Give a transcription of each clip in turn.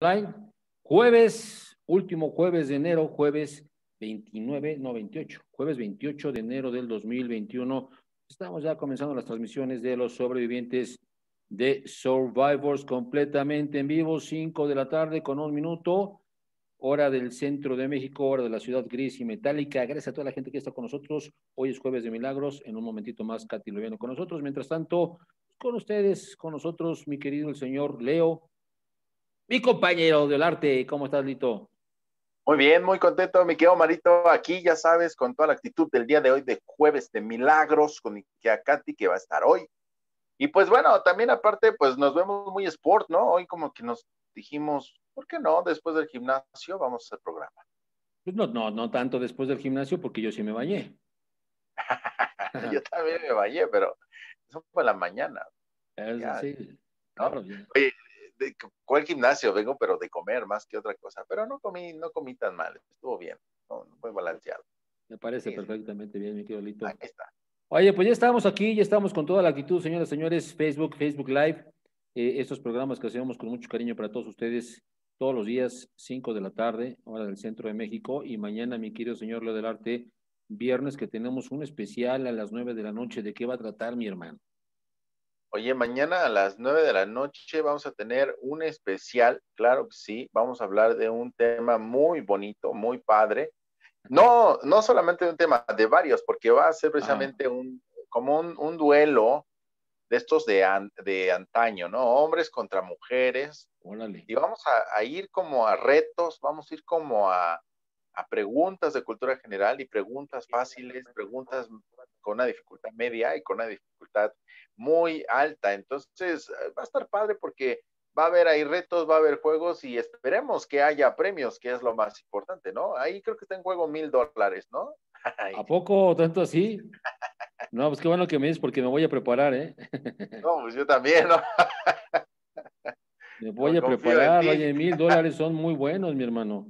Online. Jueves, último jueves de enero, jueves 29, no 28, jueves 28 de enero del 2021. Estamos ya comenzando las transmisiones de los sobrevivientes de Survivors completamente en vivo, 5 de la tarde con un minuto, hora del centro de México, hora de la ciudad gris y metálica. Gracias a toda la gente que está con nosotros. Hoy es jueves de milagros. En un momentito más, Katy lo viene con nosotros. Mientras tanto, con ustedes, con nosotros, mi querido el señor Leo mi compañero de arte, ¿cómo estás, Lito? Muy bien, muy contento, mi querido Marito, aquí ya sabes, con toda la actitud del día de hoy de jueves de milagros con Ikea Katy, que va a estar hoy. Y pues bueno, también aparte, pues nos vemos muy sport, ¿no? Hoy como que nos dijimos, ¿por qué no? Después del gimnasio vamos a hacer programa. Pues no, no, no tanto después del gimnasio, porque yo sí me bañé. yo también me bañé, pero eso fue la mañana. sí, de, ¿cuál gimnasio? Vengo, pero de comer más que otra cosa. Pero no comí, no comí tan mal, estuvo bien, no, fue balanceado. Me parece perfectamente bien, mi querido Lito. Ahí está. Oye, pues ya estamos aquí, ya estamos con toda la actitud, señoras y señores, Facebook, Facebook Live, eh, estos programas que hacemos con mucho cariño para todos ustedes, todos los días, 5 de la tarde, hora del centro de México, y mañana, mi querido señor Leo del Arte, viernes que tenemos un especial a las 9 de la noche, ¿de qué va a tratar mi hermano? Oye, mañana a las 9 de la noche vamos a tener un especial, claro que sí, vamos a hablar de un tema muy bonito, muy padre. No, no solamente de un tema, de varios, porque va a ser precisamente un, como un, duelo de estos de, de antaño, ¿no? Hombres contra mujeres. Y vamos a, ir como a retos, vamos a ir como a preguntas de cultura general y preguntas fáciles, preguntas con una dificultad media y con una dificultad muy alta. Entonces, eh, va a estar padre porque va a haber ahí retos, va a haber juegos y esperemos que haya premios, que es lo más importante, ¿no? Ahí creo que está en juego mil dólares, ¿no? ¿A poco tanto así? No, pues qué bueno que me dices porque me voy a preparar, ¿eh? No, pues yo también, ¿no? Me voy a preparar, oye, mil dólares son muy buenos, mi hermano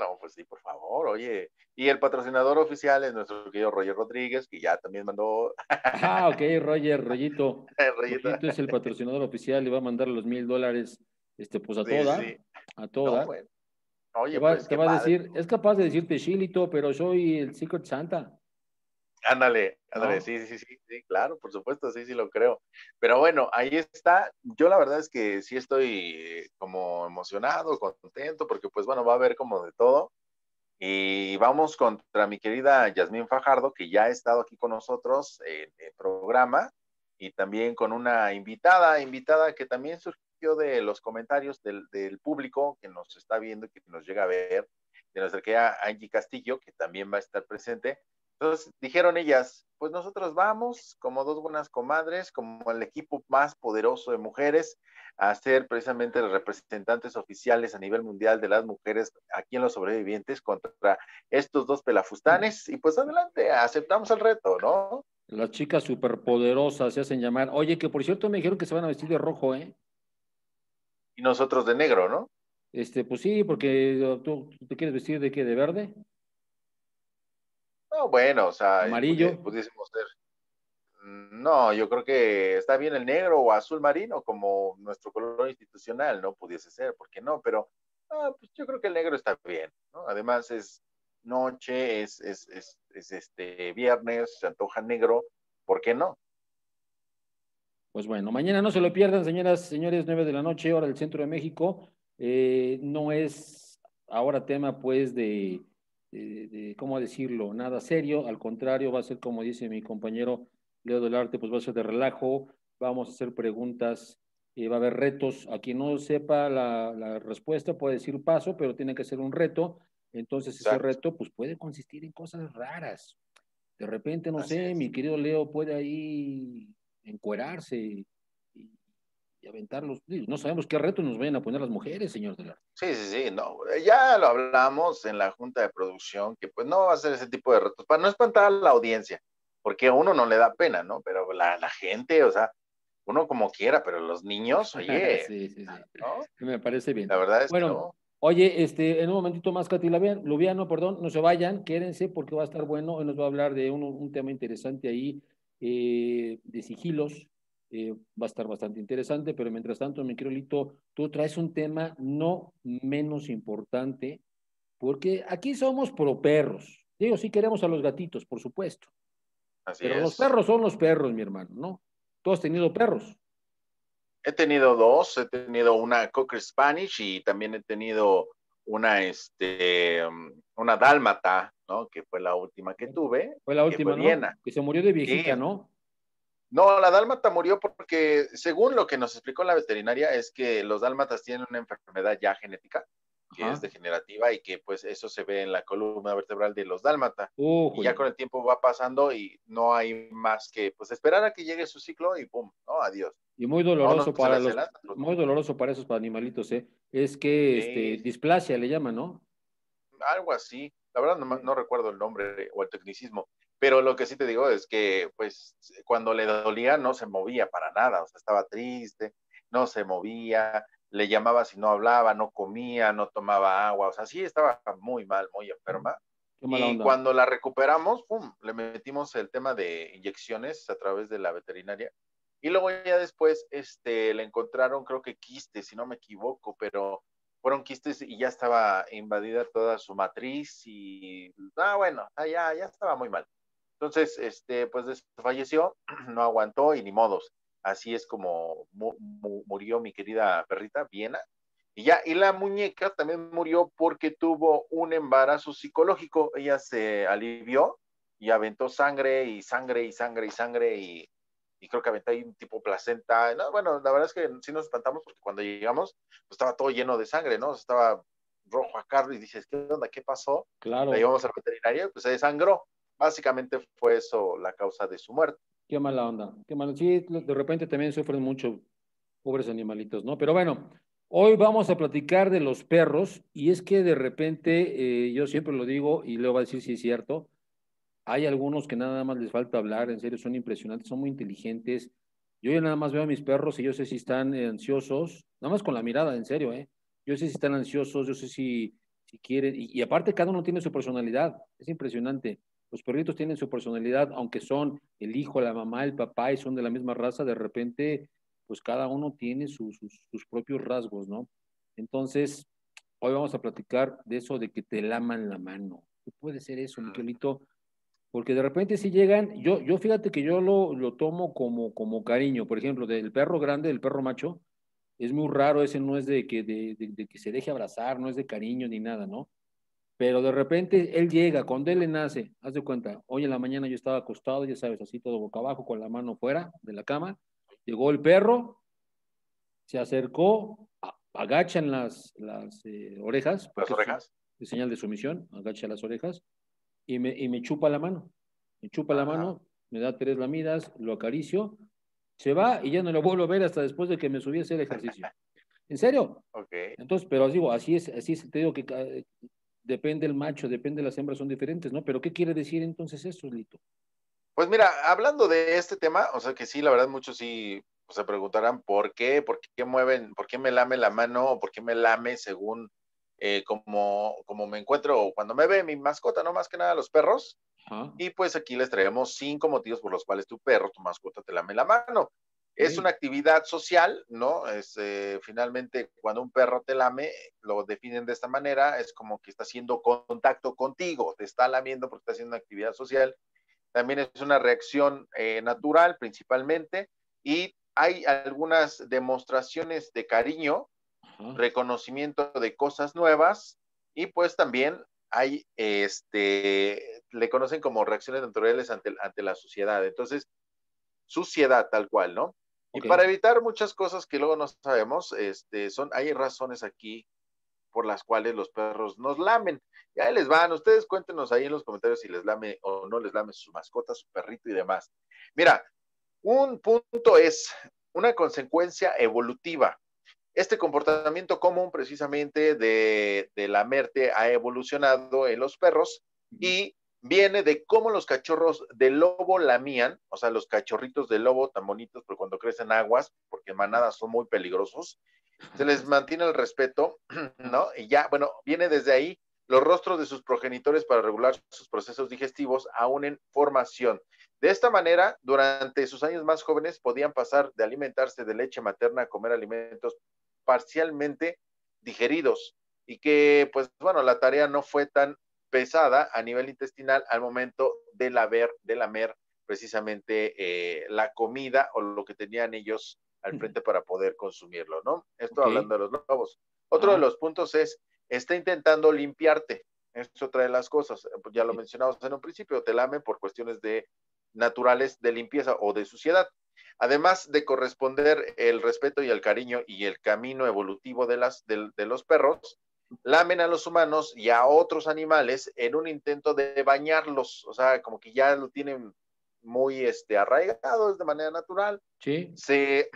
no, pues sí, por favor, oye. Y el patrocinador oficial es nuestro querido Roger Rodríguez, que ya también mandó. Ah, ok, Roger, Rollito. Rollito es el patrocinador oficial, le va a mandar los mil dólares, este, pues a toda, a toda. Pues, te va, pues, a decir, es capaz de decirte Chilito, pero soy el Secret Santa. Ándale, ándale, sí, sí, sí, sí, claro, por supuesto, sí, sí lo creo. Pero bueno, ahí está. Yo la verdad es que sí estoy como emocionado, contento, porque pues bueno, va a haber como de todo. Y vamos contra mi querida Yasmín Fajardo, que ya ha estado aquí con nosotros en el programa, y también con una invitada, invitada que también surgió de los comentarios del, del público que nos está viendo y que nos llega a ver, de nuestra querida Angie Castillo, que también va a estar presente. Entonces dijeron ellas, pues nosotros vamos como dos buenas comadres, como el equipo más poderoso de mujeres, a ser precisamente los representantes oficiales a nivel mundial de las mujeres aquí en los sobrevivientes contra estos dos pelafustanes. Y pues adelante, aceptamos el reto, ¿no? Las chicas superpoderosas se hacen llamar. Oye, que por cierto me dijeron que se van a vestir de rojo, ¿eh? Y nosotros de negro, ¿no? Este, pues sí, porque eh, tú, te quieres vestir de qué, de verde bueno, o sea, amarillo. Pudiésemos ser. Mm, no, yo creo que está bien el negro o azul marino como nuestro color institucional, ¿no? Pudiese ser, ¿por qué no? Pero pues yo creo que el negro está bien, ¿no? Además es noche, es, es, es, este viernes, se antoja negro, ¿por qué no? Pues bueno, mañana no se lo pierdan, señoras, señores, nueve de la noche, hora del centro de México. Eh, no es ahora tema, pues, de ¿cómo decirlo? Nada serio, al contrario, va a ser como dice mi compañero Leo del Arte, pues va a ser de relajo, vamos a hacer preguntas, y eh, va a haber retos. A quien no sepa la, respuesta puede decir paso, pero tiene que ser un reto. Entonces ese reto pues puede consistir en cosas raras. De repente, no sé, mi querido Leo puede ahí encuerarse, y aventarlos. No sabemos qué reto nos vayan a poner las mujeres, señor Delar. Sí, sí, sí, no. Eh, ya lo hablamos en la junta de producción, que pues no va a ser ese tipo de retos, para no espantar a la audiencia, porque a uno no le da pena, ¿no? Pero la, la gente, o sea, uno como quiera, pero los niños, oye. sí, sí, sí. Me parece bien. La verdad es bueno, que no. Oye, este, en un momentito más, Katy Lubiano, perdón, no se vayan, quédense porque va a estar bueno. él nos va a hablar de un, tema interesante ahí eh, de sigilos, eh, va a estar bastante interesante, pero mientras tanto, mi querido Lito, tú traes un tema no menos importante, porque aquí somos pro perros. Digo, sí queremos a los gatitos, por supuesto. Así pero los perros son los perros, mi hermano, ¿no? ¿Tú has tenido perros? He tenido dos, he tenido una Cocker Spanish y también he tenido una, este, una Dálmata, ¿no? Que fue la última que tuve. Fue la última, que Que se murió de viejita, ¿no? No, la dálmata murió porque, según lo que nos explicó la veterinaria, es que los dálmatas tienen una enfermedad ya genética, que es degenerativa y que pues eso se ve en la columna vertebral de los dálmata. y ya con el tiempo va pasando y no hay más que pues esperar a que llegue su ciclo y pum, no, adiós. Y muy doloroso pues, para los, pues, muy doloroso para esos animalitos, ¿eh? Es que este, displasia le llaman, ¿no? Algo así. La verdad no recuerdo el nombre o el tecnicismo, pero lo que sí te digo es que, pues, cuando le dolía no se movía para nada, o sea, estaba triste, no se movía, le llamaba si no hablaba, no comía, no tomaba agua, o sea, sí estaba muy mal, muy enferma. Y cuando la recuperamos, ¡pum! le metimos el tema de inyecciones a través de la veterinaria. Y luego ya después este, le encontraron, creo que quistes, si no me equivoco, pero fueron quistes y ya estaba invadida toda su matriz y, ah, bueno, ah, ya, ya estaba muy mal. Entonces, este, pues falleció, no aguantó y ni modos. Así es como murió mi querida perrita Viena. Y ya, y la muñeca también murió porque tuvo un embarazo psicológico. Ella se alivió y aventó sangre y sangre y sangre y sangre y, creo que aventó ahí un tipo placenta. bueno, la verdad es que sí nos espantamos porque cuando llegamos pues estaba todo lleno de sangre, ¿no? Estaba rojo a Carlos y dices, ¿qué onda? ¿Qué pasó? Claro. La llevamos al veterinario, pues se desangró básicamente fue eso la causa de su muerte. Qué mala onda, qué malo. Sí, de repente también sufren mucho, pobres animalitos, ¿no? Pero bueno, hoy vamos a platicar de los perros y es que de repente, eh, yo siempre lo digo y luego va a decir si es cierto, hay algunos que nada más les falta hablar, en serio, son impresionantes, son muy inteligentes. Yo, ya nada más veo a mis perros y yo sé si están eh, ansiosos, nada más con la mirada, en serio, ¿eh? Yo sé si están ansiosos, yo sé si, si quieren, y, y aparte cada uno tiene su personalidad, es impresionante. Los perritos tienen su personalidad, aunque son el hijo, la mamá, el papá y son de la misma raza, de repente, pues cada uno tiene sus, propios rasgos, ¿no? Entonces, hoy vamos a platicar de eso de que te laman la mano. ¿Qué puede ser eso, Miguelito? Porque de repente si llegan, yo, yo fíjate que yo lo, tomo como, como cariño. Por ejemplo, del perro grande, del perro macho, es muy raro, ese no es de que, de que se deje abrazar, no es de cariño ni nada, ¿no? Pero de repente él llega, cuando él le nace, haz de cuenta, hoy en la mañana yo estaba acostado, ya sabes, así todo boca abajo, con la mano fuera de la cama, llegó el perro, se acercó, agachan las, las eh, orejas. Las orejas. señal de sumisión, agacha las orejas y me, me chupa la mano. Me chupa la mano, me da tres lamidas, lo acaricio, se va y ya no lo vuelvo a ver hasta después de que me subí a hacer ejercicio. ¿En serio? Ok. Entonces, pero digo, así es, así es, te digo que depende el macho, depende las hembras, son diferentes, ¿no? Pero ¿qué quiere decir entonces eso, Lito? Pues mira, hablando de este tema, o sea que sí, la verdad muchos sí pues, se preguntarán por qué, por qué mueven, por qué me lame la mano o por qué me lame según eh, cómo como, me encuentro o cuando me ve mi mascota, no más que nada los perros. Y pues aquí les traemos cinco motivos por los cuales tu perro, tu mascota te lame la mano. Es una actividad social, ¿no? Es, este, finalmente, cuando un perro te lame, lo definen de esta manera, es como que está haciendo contacto contigo, te está lamiendo porque está haciendo una actividad social. También es una reacción eh, natural principalmente y hay algunas demostraciones de cariño, reconocimiento de cosas nuevas y pues también hay, este, le conocen como reacciones naturales ante, ante la sociedad. Entonces, suciedad tal cual, ¿no? Y para evitar muchas cosas que luego no sabemos, este, son, hay razones aquí por las cuales los perros nos lamen. Ya les van, ustedes cuéntenos ahí en los comentarios si les lame o no les lame su mascota, su perrito y demás. Mira, un punto es una consecuencia evolutiva. Este comportamiento común precisamente de, de lamerte ha evolucionado en los perros y viene de cómo los cachorros de lobo lamían, o sea, los cachorritos de lobo tan bonitos, pero pues, cuando crecen aguas, porque manadas son muy peligrosos, se les mantiene el respeto, ¿no? Y ya, bueno, viene desde ahí los rostros de sus progenitores para regular sus procesos digestivos aún en formación. De esta manera, durante sus años más jóvenes podían pasar de alimentarse de leche materna a comer alimentos parcialmente digeridos y que, pues bueno, la tarea no fue tan pesada a nivel intestinal al momento de laver, de lamer precisamente eh, la comida o lo que tenían ellos al frente para poder consumirlo, ¿no? Esto hablando de los lobos. Otro de los puntos es, está intentando limpiarte. Es otra de las cosas. Pues, ya lo mencionamos en un principio, te lame por cuestiones de naturales de limpieza o de suciedad. Además de corresponder el respeto y el cariño y el camino evolutivo de, las, de los perros, lamen a los humanos y a otros animales en un intento de bañarlos, o sea, como que ya lo tienen muy este, arraigados de manera natural. Sí.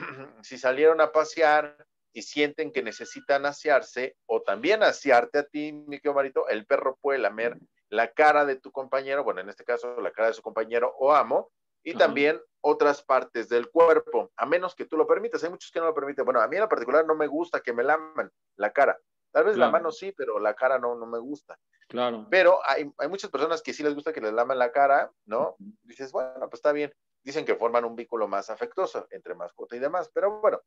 si salieron a pasear y sienten que necesitan asearse, o también asearte a ti, mi querido marito, el perro puede lamer la cara de tu compañero, bueno, en este caso la cara de su compañero o amo, y también otras partes del cuerpo, a menos que tú lo permitas. Hay muchos que no lo permiten. Bueno, a mí en particular no me gusta que me lamen la cara. Tal vez la mano sí, pero la cara no, no me gusta. Claro. Pero hay, muchas personas que sí les gusta que les lamen la cara, ¿no? Dices, bueno, pues está bien. Dicen que forman un vínculo más afectuoso entre mascota y demás, pero bueno,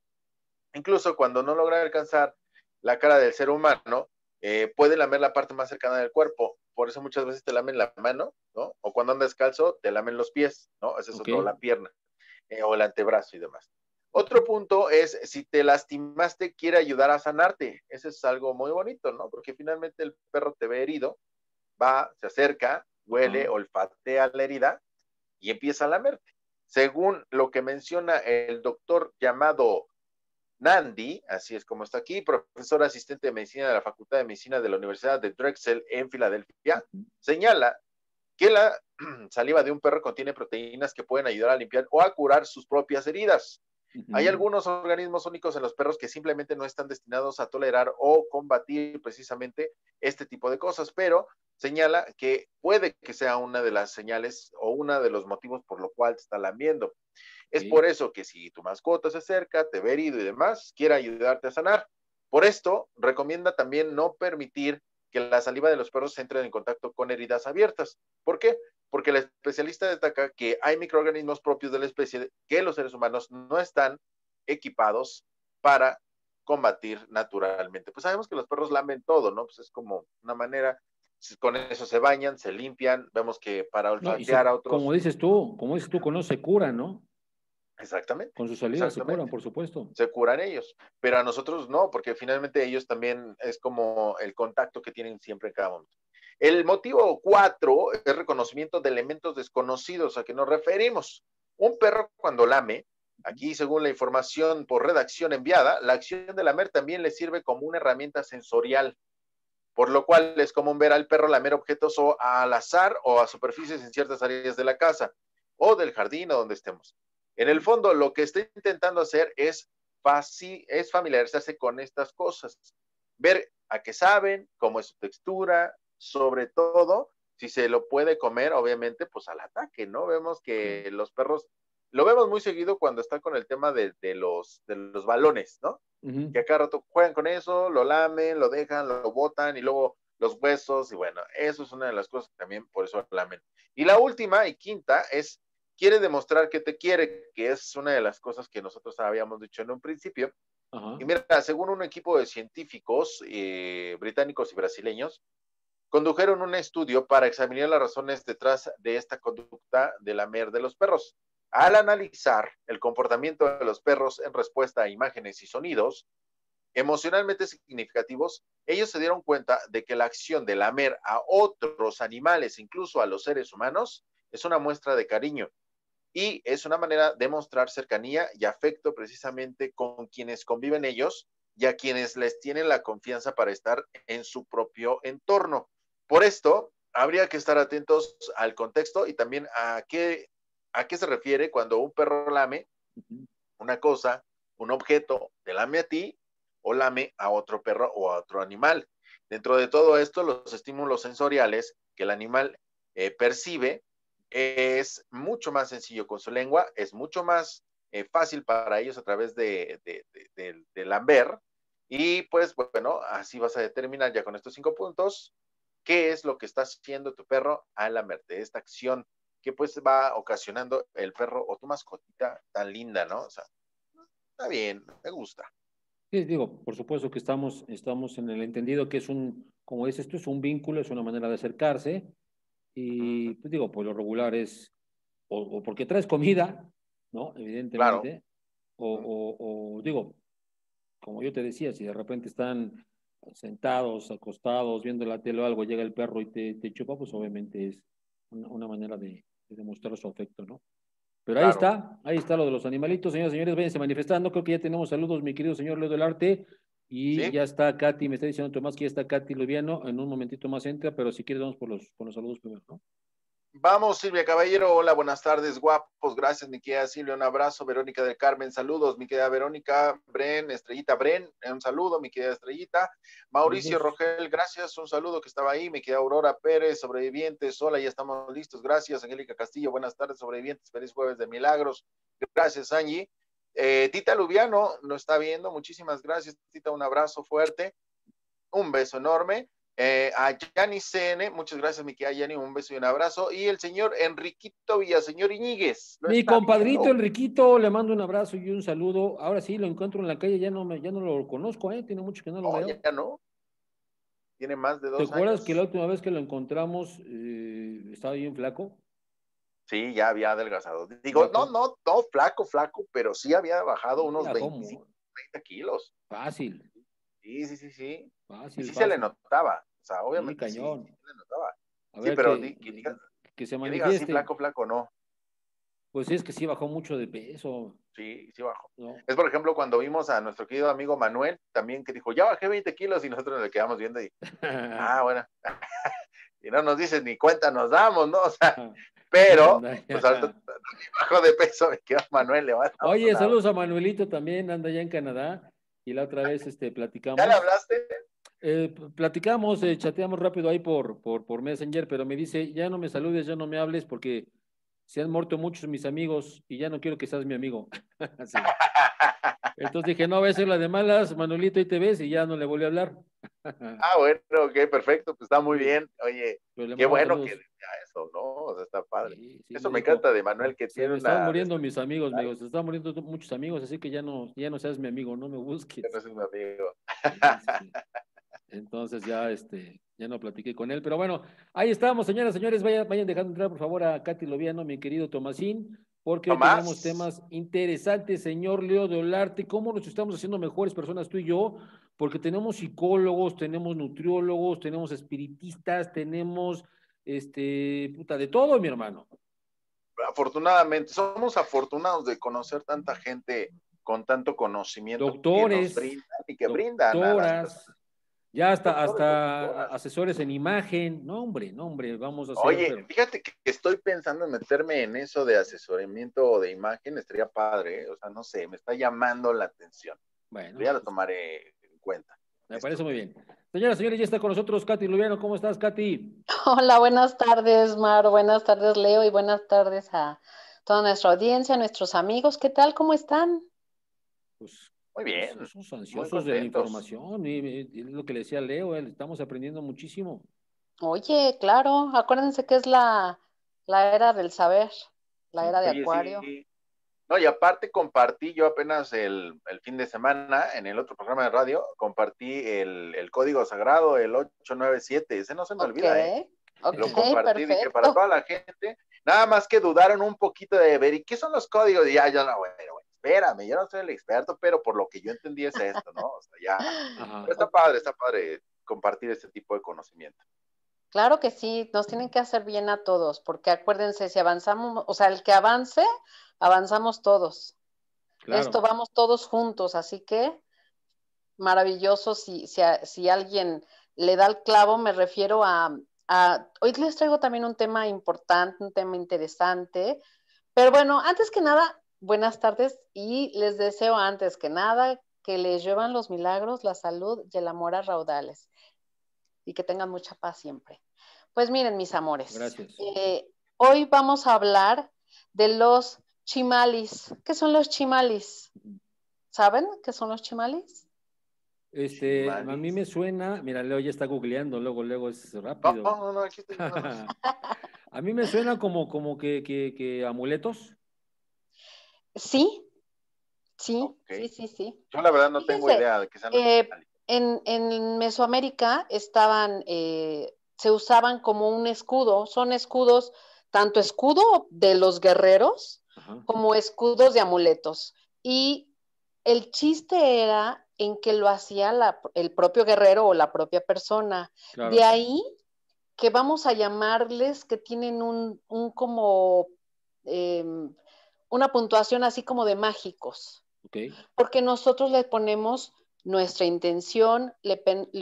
incluso cuando no logran alcanzar la cara del ser humano, eh, puede lamer la parte más cercana del cuerpo. Por eso muchas veces te lamen la mano, ¿no? O cuando andas calzo te lamen los pies, ¿no? es eso la pierna eh, o el antebrazo y demás. Otro punto es, si te lastimaste, quiere ayudar a sanarte. Eso es algo muy bonito, ¿no? Porque finalmente el perro te ve herido, va, se acerca, huele, olfatea la herida y empieza a lamerte. Según lo que menciona el doctor llamado Nandi, así es como está aquí, profesor asistente de medicina de la Facultad de Medicina de la Universidad de Drexel en Filadelfia, señala que la saliva de un perro contiene proteínas que pueden ayudar a limpiar o a curar sus propias heridas. Hay algunos organismos únicos en los perros que simplemente no están destinados a tolerar o combatir precisamente este tipo de cosas, pero señala que puede que sea una de las señales o una de los motivos por lo cual te está lamiendo. Es por eso que si tu mascota se acerca, te ve herido y demás, quiere ayudarte a sanar. Por esto, recomienda también no permitir que la saliva de los perros entre en contacto con heridas abiertas. ¿Por qué? Porque el especialista destaca que hay microorganismos propios de la especie que los seres humanos no están equipados para combatir naturalmente. Pues sabemos que los perros lamen todo, ¿no? Pues es como una manera, con eso se bañan, se limpian, vemos que para olfatear a otros. Como dices tú, como dices tú, con se cura, ¿no? Exactamente. Con su salida se curan, por supuesto. Se curan ellos, pero a nosotros no, porque finalmente ellos también es como el contacto que tienen siempre en cada momento. El motivo cuatro es reconocimiento de elementos desconocidos a que nos referimos. Un perro cuando lame, aquí según la información por redacción enviada, la acción de lamer también le sirve como una herramienta sensorial, por lo cual es común ver al perro lamer objetos o al azar o a superficies en ciertas áreas de la casa o del jardín o donde estemos. En el fondo, lo que estoy intentando hacer es, es familiarizarse con estas cosas, ver a qué saben, cómo es su textura, sobre todo, si se lo puede comer, obviamente, pues al ataque, ¿no? Vemos que los perros, lo vemos muy seguido cuando está con el tema de, los, los balones, ¿no? Que a juegan con eso, lo lamen, lo dejan, lo botan y luego los huesos, y bueno, eso es una de las cosas también por eso lamen. Y la última y quinta es quiere demostrar que te quiere, que es una de las cosas que nosotros habíamos dicho en un principio. Y mira, según un equipo de científicos eh, británicos y brasileños, condujeron un estudio para examinar las razones detrás de esta conducta de lamer de los perros. Al analizar el comportamiento de los perros en respuesta a imágenes y sonidos emocionalmente significativos, ellos se dieron cuenta de que la acción de lamer a otros animales, incluso a los seres humanos, es una muestra de cariño, y es una manera de mostrar cercanía y afecto precisamente con quienes conviven ellos y a quienes les tienen la confianza para estar en su propio entorno. Por esto, habría que estar atentos al contexto y también a qué, a qué se refiere cuando un perro lame una cosa, un objeto, te lame a ti o lame a otro perro o a otro animal. Dentro de todo esto, los estímulos sensoriales que el animal eh, percibe es mucho más sencillo con su lengua, es mucho más eh, fácil para ellos a través de, lamber Y pues bueno, así vas a determinar ya con estos cinco puntos qué es lo que está haciendo tu perro a al lamberte, esta acción que pues va ocasionando el perro o tu mascotita tan linda, ¿no? O sea, está bien, me gusta. Sí, digo, por supuesto que estamos, estamos en el entendido que es un, como dices esto es un vínculo, es una manera de acercarse, y pues digo, pues lo regular es o, porque traes comida, ¿no? Evidentemente. O, digo, como yo te decía, si de repente están sentados, acostados, viendo la tele o algo, llega el perro y te, chupa, pues obviamente es una, manera de, de, demostrar su afecto, ¿no? Pero ahí está, ahí está lo de los animalitos, señores y señores, váyanse manifestando. Creo que ya tenemos saludos, mi querido señor Leo del Arte. Y ya está Katy, me está diciendo Tomás que ya está Katy Lubiano. En un momentito más entra, pero si quieres, vamos por los, los saludos primero, ¿no? Vamos, Silvia Caballero. Hola, buenas tardes, guapos. Gracias, mi querida Silvia. Un abrazo. Verónica del Carmen, saludos. Mi querida Verónica, Bren, Estrellita, Bren, un saludo, mi querida Estrellita. Mauricio Rogel, gracias. Un saludo que estaba ahí. Mi querida Aurora Pérez, sobrevivientes. Hola, ya estamos listos. Gracias, Angélica Castillo. Buenas tardes, sobrevivientes. Feliz jueves de milagros. Gracias, Angie. Eh, Tita Lubiano nos está viendo. Muchísimas gracias, Tita. Un abrazo fuerte. Un beso enorme. Eh, a Yanni CN, muchas gracias, mi querida Yanni, un beso y un abrazo. Y el señor Enriquito Villaseñor Iñiguez. Mi compadrito Enriquito, le mando un abrazo y un saludo. Ahora sí, lo encuentro en la calle, ya no, ya no lo conozco, ¿eh? tiene mucho que no lo no, oh, veo. Ya no. Tiene más de dos ¿Te acuerdas que la última vez que lo encontramos eh, estaba bien flaco? Sí, ya había adelgazado. Digo, no, no, no, flaco, flaco, pero sí había bajado unos 20, 30 kilos. Fácil. Sí, sí, sí, sí. Fácil, sí se le notaba. O sea, obviamente. cañón. Sí, pero diga, flaco, flaco, no. Pues sí es que sí bajó mucho de peso. Sí, sí bajó. Es por ejemplo cuando vimos a nuestro querido amigo Manuel, también que dijo, ya bajé 20 kilos y nosotros le quedamos viendo y, ah, bueno. y no nos dices ni cuenta nos damos, ¿no? O sea, pero, pues ahorita bajo de peso, me quedo Manuel, le va Oye, saludos a Manuelito también, anda allá en Canadá. Y la otra vez este, platicamos. ¿Ya le hablaste? Eh, platicamos, eh, chateamos rápido ahí por, por, Messenger, pero me dice, ya no me saludes, ya no me hables, porque se han muerto muchos mis amigos y ya no quiero que seas mi amigo. Entonces dije, no, va a ser la de malas, Manuelito, ahí te ves y ya no le volví a hablar. ah, bueno, ok, perfecto, pues está muy bien. Oye, pues, qué bueno que ¿no? está padre. Eso me, encanta de Manuel que tiene Se están muriendo mis amigos, amigos se están muriendo muchos amigos, así que ya no, ya no seas mi amigo, no me busques. Ya no amigo. Entonces ya este, ya no platiqué con él, pero bueno, ahí estamos, señoras, señores, vayan, vayan dejando entrar por favor a Katy Loviano, mi querido Tomasín, porque hoy tenemos temas interesantes, señor Leo de Olarte, cómo nos estamos haciendo mejores personas tú y yo, porque tenemos psicólogos, tenemos nutriólogos, tenemos espiritistas, tenemos este, puta, de todo, mi hermano. Afortunadamente, somos afortunados de conocer tanta gente con tanto conocimiento. Doctores. Que nos y que brindan. Doctoras. Ya hasta, hasta asesores en imagen. No, hombre, no, hombre, vamos a hacer. Oye, fíjate que estoy pensando en meterme en eso de asesoramiento de imagen, estaría padre, ¿eh? o sea, no sé, me está llamando la atención. Bueno. Ya lo pues. tomaré en cuenta. Me parece muy este, bien. Señoras, señores, ya está con nosotros Katy Lubiano. ¿Cómo estás, Katy? Hola, buenas tardes, Mar. Buenas tardes, Leo. Y buenas tardes a toda nuestra audiencia, a nuestros amigos. ¿Qué tal? ¿Cómo están? Pues muy bien. Somos pues, ansiosos de la información y, lo que le decía Leo, eh, estamos aprendiendo muchísimo. Oye, claro, acuérdense que es la, la era del saber, la era de Acuario. No, y aparte compartí yo apenas el, el, fin de semana en el otro programa de radio, compartí el, código sagrado, el 897, ese no se me olvida, ¿eh? lo compartí y que para toda la gente, nada más que dudaron un poquito de ver, ¿y qué son los códigos? Y ya, ya, no, bueno, espérame, yo no soy el experto, pero por lo que yo entendí es esto, ¿no? O sea, ya, está padre, está padre compartir este tipo de conocimiento. Claro que sí, nos tienen que hacer bien a todos, porque acuérdense, si avanzamos, o sea, el que avance avanzamos todos. Esto vamos todos juntos, así que maravilloso si, si, alguien le da el clavo, me refiero a, Hoy les traigo también un tema importante, un tema interesante, pero bueno, antes que nada, buenas tardes y les deseo antes que nada que les llevan los milagros, la salud y el amor a raudales y que tengan mucha paz siempre. Pues miren, mis amores, eh, hoy vamos a hablar de los chimalis. ¿Qué son los chimalis? ¿Saben qué son los chimalis? Este, a mí me suena, mira, Leo ya está googleando, luego, luego es rápido. a mí me suena como, como que, amuletos. Sí, sí, sí, sí, sí. Yo la verdad no tengo idea de qué sean los eh, en, Mesoamérica estaban, eh, se usaban como un escudo, son escudos, tanto escudo de los guerreros como escudos de amuletos. Y el chiste era en que lo hacía el propio guerrero o la propia persona. De ahí que vamos a llamarles que tienen un, como em, una puntuación así como de mágicos. Porque nosotros le ponemos nuestra intención, le,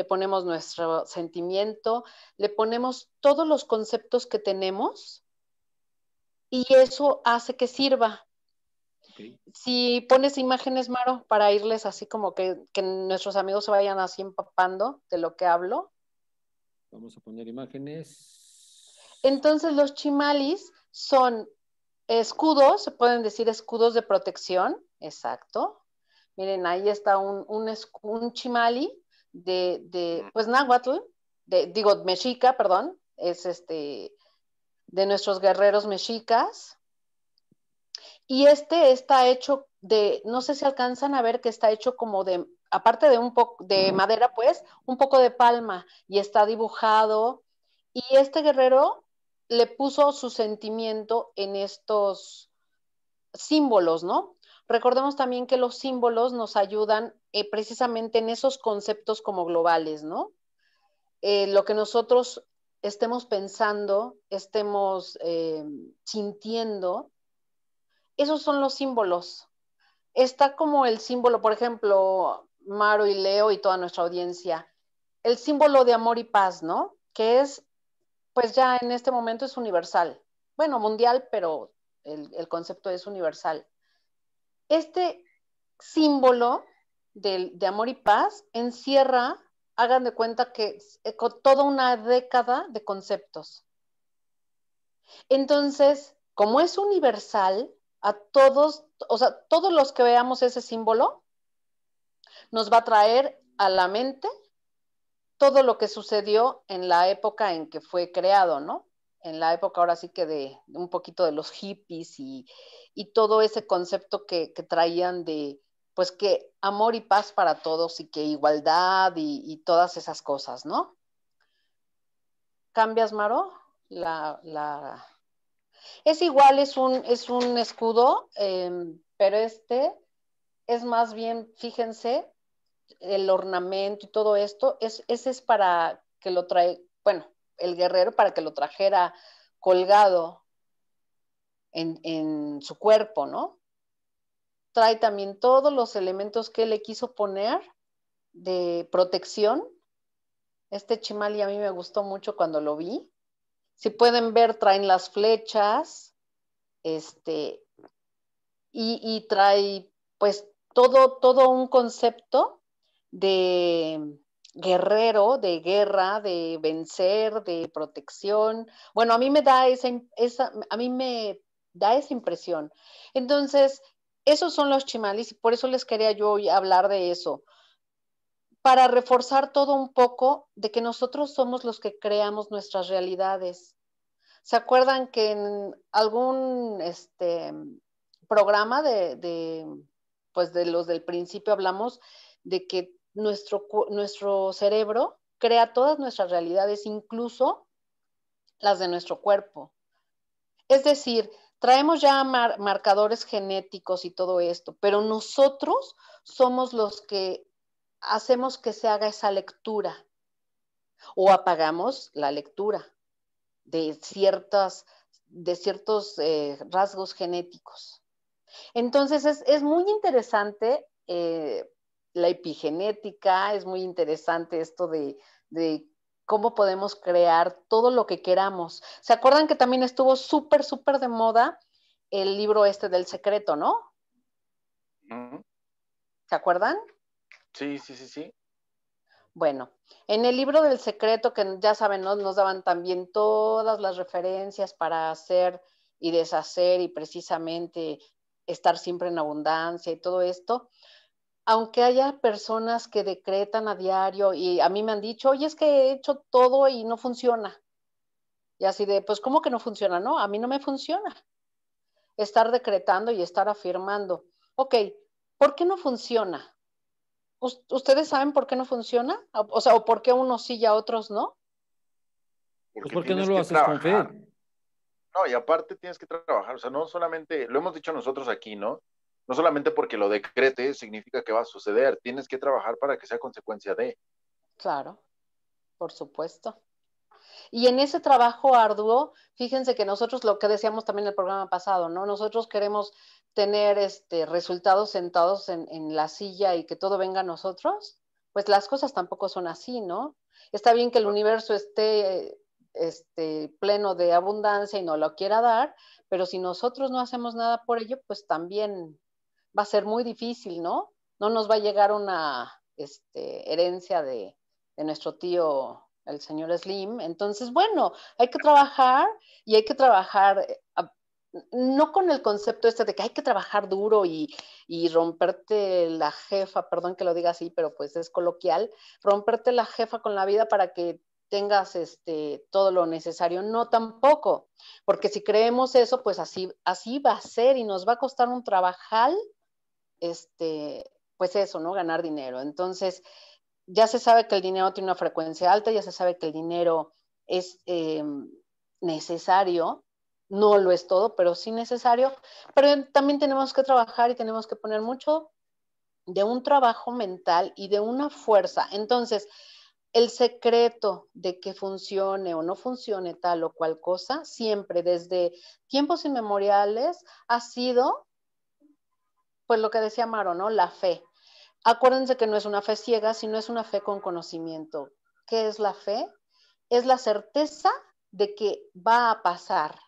ponemos nuestro sentimiento, le ponemos todos los conceptos que tenemos y eso hace que sirva. Si pones imágenes, Maro, para irles así como que, nuestros amigos se vayan así empapando de lo que hablo. Vamos a poner imágenes. Entonces los chimalis son escudos, se pueden decir escudos de protección, exacto. Miren, ahí está un, un, chimali de, de, pues náhuatl, de, digo, mexica, perdón, es este, de nuestros guerreros mexicas. Y este está hecho de, no sé si alcanzan a ver que está hecho como de, aparte de un poco de madera, pues, un poco de palma y está dibujado. Y este guerrero le puso su sentimiento en estos símbolos, ¿no? Recordemos también que los símbolos nos ayudan eh, precisamente en esos conceptos como globales, ¿no? Eh, lo que nosotros estemos pensando, estemos eh, sintiendo. Esos son los símbolos. Está como el símbolo, por ejemplo, Maro y Leo y toda nuestra audiencia, el símbolo de amor y paz, ¿no? Que es, pues ya en este momento es universal. Bueno, mundial, pero el, concepto es universal. Este símbolo de amor y paz encierra hagan de cuenta que eh, con toda una década de conceptos. Entonces, como es universal, a todos, o sea, todos los que veamos ese símbolo, nos va a traer a la mente todo lo que sucedió en la época en que fue creado, ¿no? En la época ahora sí que de, un poquito de los hippies y, todo ese concepto que traían de, pues que amor y paz para todos y que igualdad y, todas esas cosas, ¿no? ¿Cambias, Maro? La, Es igual, es un, es un escudo, em, pero este es más bien, fíjense, el ornamento y todo esto, es, ese es para que lo trae, bueno, el guerrero para que lo trajera colgado en su cuerpo, ¿no? trae también todos los elementos que le quiso poner de protección. Este chimali a mí me gustó mucho cuando lo vi. Si pueden ver, traen las flechas, este, y, trae pues todo, todo un concepto de guerrero, de guerra, de vencer, de protección. Bueno, a mí me da esa, a mí me da esa impresión. Entonces, esos son los chimalis y por eso les quería yo hoy hablar de eso, para reforzar todo un poco de que nosotros somos los que creamos nuestras realidades. ¿Se acuerdan que en algún este, programa de, pues de los del principio hablamos de que nuestro, nuestro cerebro crea todas nuestras realidades, incluso las de nuestro cuerpo? Es decir, traemos ya marcadores genéticos y todo esto, pero nosotros somos los que hacemos que se haga esa lectura o apagamos la lectura de, ciertas, de ciertos eh, rasgos genéticos. Entonces es, muy interesante eh, la epigenética, es muy interesante esto de cómo podemos crear todo lo que queramos. ¿Se acuerdan que también estuvo súper, súper de moda el libro este del secreto, no? ¿Se acuerdan? Sí, sí, sí, sí. Bueno, en el libro del secreto, que ya saben, nos daban también todas las referencias para hacer y deshacer y precisamente estar siempre en abundancia y todo esto, aunque haya personas que decretan a diario y a mí me han dicho, oye, es que he hecho todo y no funciona. Y así de, pues, ¿cómo que no funciona? No, a mí no me funciona. Estar decretando y estar afirmando. Ok, ¿por qué no funciona? ¿Ustedes saben por qué no funciona? O sea, ¿o por qué unos sí y a otros no? Pues, ¿Por qué no lo haces con fe. No, y aparte tienes que trabajar, o sea, no solamente, lo hemos dicho nosotros aquí, ¿no? No solamente porque lo decrete significa que va a suceder, tienes que trabajar para que sea consecuencia de. Claro, por supuesto. Y en ese trabajo arduo, fíjense que nosotros lo que decíamos también en el programa pasado, ¿no? Nosotros queremos tener este, resultados sentados en, la silla y que todo venga a nosotros, pues las cosas tampoco son así, ¿no? Está bien que el universo esté este, pleno de abundancia y no lo quiera dar, pero si nosotros no hacemos nada por ello, pues también va a ser muy difícil, ¿no? No nos va a llegar una este, herencia de, nuestro tío el señor Slim. Entonces, bueno, hay que trabajar y hay que trabajar eh, no con el concepto este de que hay que trabajar duro y, romperte la jefa, perdón que lo diga así, pero pues es coloquial, romperte la jefa con la vida para que tengas este, todo lo necesario. No tampoco, porque si creemos eso, pues así, así va a ser y nos va a costar un trabajal este, pues eso, ¿no? Ganar dinero. Entonces, ya se sabe que el dinero tiene una frecuencia alta, ya se sabe que el dinero es eh, necesario, no lo es todo, pero sí necesario, pero también tenemos que trabajar y tenemos que poner mucho de un trabajo mental y de una fuerza. Entonces, el secreto de que funcione o no funcione tal o cual cosa, siempre desde tiempos inmemoriales, ha sido pues lo que decía Maro, ¿no? La fe. Acuérdense que no es una fe ciega, sino es una fe con conocimiento. ¿Qué es la fe? Es la certeza de que va a pasar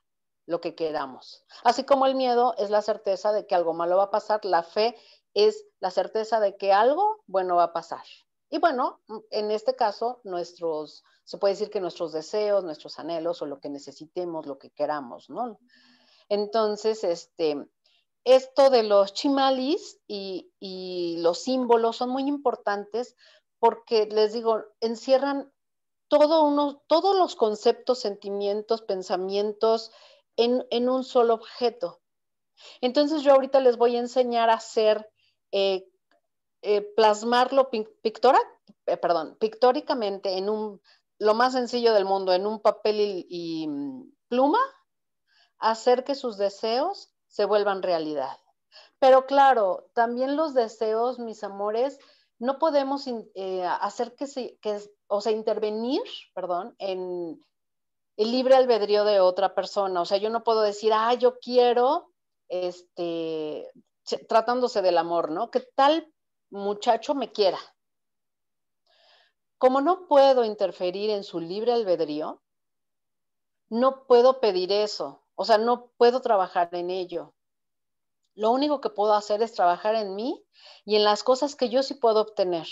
lo que queramos. Así como el miedo es la certeza de que algo malo va a pasar, la fe es la certeza de que algo bueno va a pasar. Y bueno, en este caso, nuestros, se puede decir que nuestros deseos, nuestros anhelos o lo que necesitemos, lo que queramos, ¿no? Entonces, este, esto de los chimalis y, los símbolos son muy importantes porque, les digo, encierran todo uno, todos los conceptos, sentimientos, pensamientos en, un solo objeto. Entonces yo ahorita les voy a enseñar a hacer, eh, eh, plasmarlo eh, perdón, pictóricamente en lo más sencillo del mundo, en un papel y, y mm, pluma, hacer que sus deseos se vuelvan realidad. Pero claro, también los deseos, mis amores, no podemos eh, hacer que se, que, o sea, intervenir, perdón, en el libre albedrío de otra persona. O sea, yo no puedo decir, ah, yo quiero, este, tratándose del amor, ¿no? Que tal muchacho me quiera. Como no puedo interferir en su libre albedrío, no puedo pedir eso. O sea, no puedo trabajar en ello. Lo único que puedo hacer es trabajar en mí y en las cosas que yo sí puedo obtener,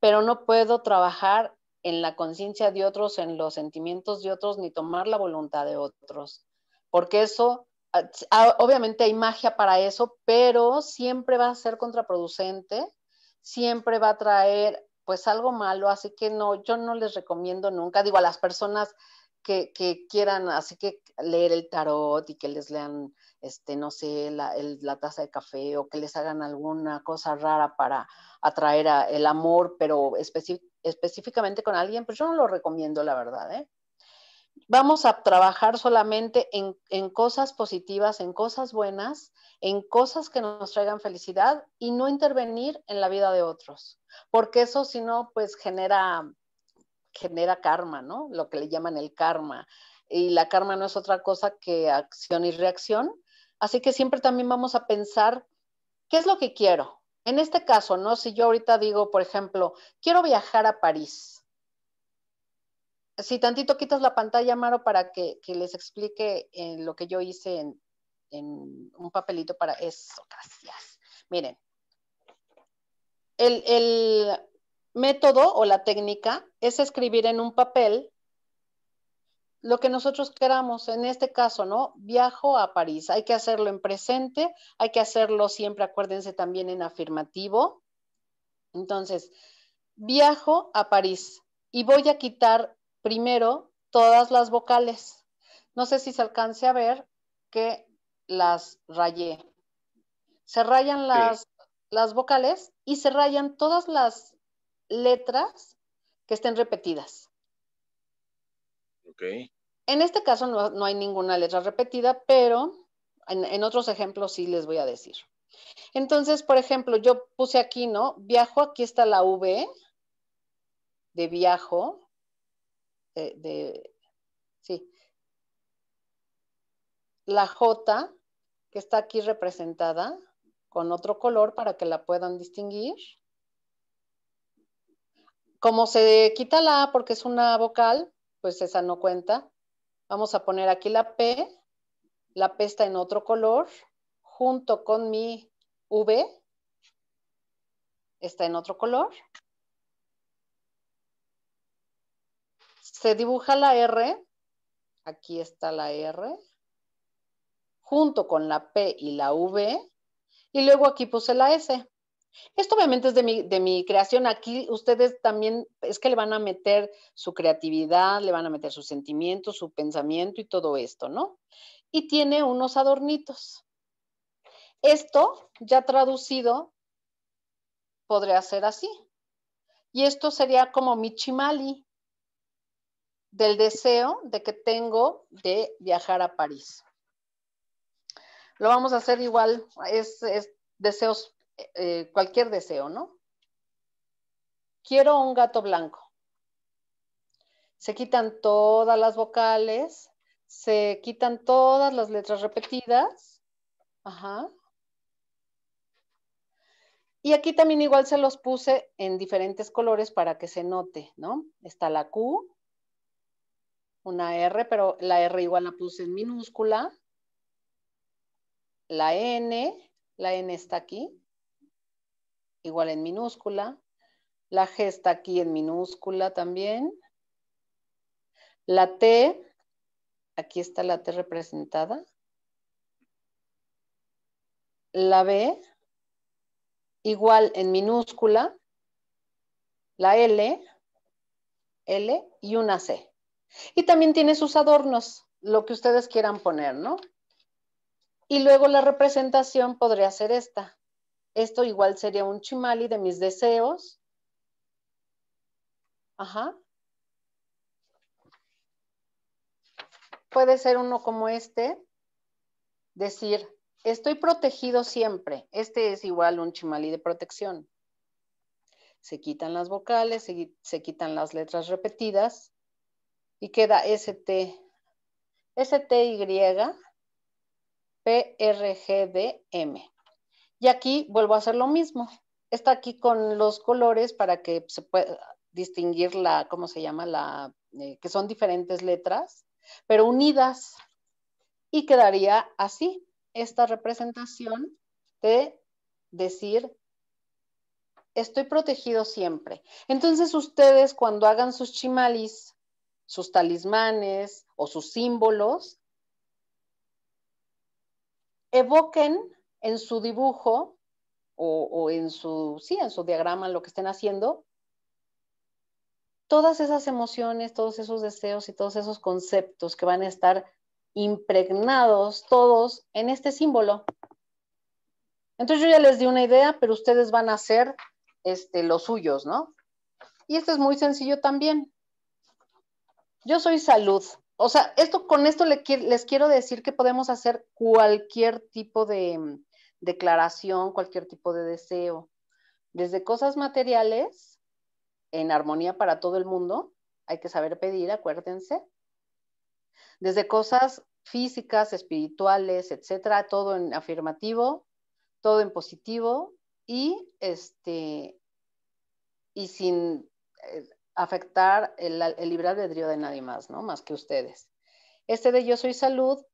pero no puedo trabajar en la conciencia de otros, en los sentimientos de otros, ni tomar la voluntad de otros, porque eso, ah, ah, obviamente hay magia para eso, pero siempre va a ser contraproducente, siempre va a traer pues algo malo, así que no, yo no les recomiendo nunca, digo a las personas que, quieran, así que leer el tarot y que les lean, este, no sé, la, taza de café o que les hagan alguna cosa rara para atraer el amor, pero específicamente con alguien, pues yo no lo recomiendo, la verdad, ¿eh? Vamos a trabajar solamente en, en cosas positivas, en cosas buenas, en cosas que nos traigan felicidad y no intervenir en la vida de otros, porque eso si no, pues genera genera karma, ¿no? Lo que le llaman el karma. Y la karma no es otra cosa que acción y reacción. Así que siempre también vamos a pensar, ¿qué es lo que quiero? En este caso, ¿no? Si yo ahorita digo, por ejemplo, quiero viajar a París. Si tantito quitas la pantalla, Maro, para que, les explique eh, lo que yo hice en, un papelito para eso. Gracias. Miren, el, método o la técnica es escribir en un papel lo que nosotros queramos, en este caso, ¿no? Viajo a París. Hay que hacerlo en presente, hay que hacerlo siempre, acuérdense también en afirmativo. Entonces, viajo a París y voy a quitar primero todas las vocales. No sé si se alcance a ver que las rayé. Se rayan las, las vocales y se rayan todas las letras que estén repetidas. Ok. En este caso no, hay ninguna letra repetida, pero en, otros ejemplos sí les voy a decir. Entonces, por ejemplo, yo puse aquí, ¿no? Viajo, aquí está la V de viajo, de, sí. La J, que está aquí representada con otro color para que la puedan distinguir. Como se quita la A porque es una vocal, pues esa no cuenta. Vamos a poner aquí la P. La P está en otro color. Junto con mi V está en otro color. Se dibuja la R. Aquí está la R. Junto con la P y la V. Y luego aquí puse la S. Esto obviamente es de mi, creación. Aquí ustedes también es que le van a meter su creatividad, le van a meter sus sentimientos, su pensamiento y todo esto, ¿no? Y tiene unos adornitos. Esto ya traducido podría ser así. Y esto sería como mi chimali del deseo de que tengo de viajar a París. Lo vamos a hacer igual, es, es deseos eh, cualquier deseo, ¿no? Quiero un gato blanco. Se quitan todas las vocales, se quitan todas las letras repetidas. Ajá. Y aquí también igual se los puse en diferentes colores para que se note, ¿no? Está la Q, una R, pero la R igual la puse en minúscula. La N, la N está aquí igual en minúscula. La G está aquí en minúscula también. La T, aquí está la T representada. La B, igual en minúscula. La L, L y una C. Y también tiene sus adornos, lo que ustedes quieran poner, ¿no? Y luego la representación podría ser esta. Esto igual sería un chimali de mis deseos. Ajá. Puede ser uno como este, decir, estoy protegido siempre. Este es igual un chimali de protección. Se quitan las vocales, se, se quitan las letras repetidas y queda ST, STY, PRGDM. Y aquí vuelvo a hacer lo mismo. Está aquí con los colores para que se pueda distinguir la, ¿cómo se llama? La, eh, que son diferentes letras, pero unidas. Y quedaría así esta representación de decir, estoy protegido siempre. Entonces ustedes cuando hagan sus chimalis, sus talismanes o sus símbolos, evoquen en su dibujo o, en su, sí, en su diagrama, lo que estén haciendo, todas esas emociones, todos esos deseos y todos esos conceptos que van a estar impregnados todos en este símbolo. Entonces yo ya les di una idea, pero ustedes van a hacer este, los suyos, ¿no? Y esto es muy sencillo también. Yo soy salud. O sea, esto, con esto les quiero decir que podemos hacer cualquier tipo de, declaración, cualquier tipo de deseo. Desde cosas materiales, en armonía para todo el mundo, hay que saber pedir, acuérdense. Desde cosas físicas, espirituales, etcétera, todo en afirmativo, todo en positivo y este y sin eh, afectar el, el libre albedrío de nadie más, ¿no? Más que ustedes. Este de yo soy salud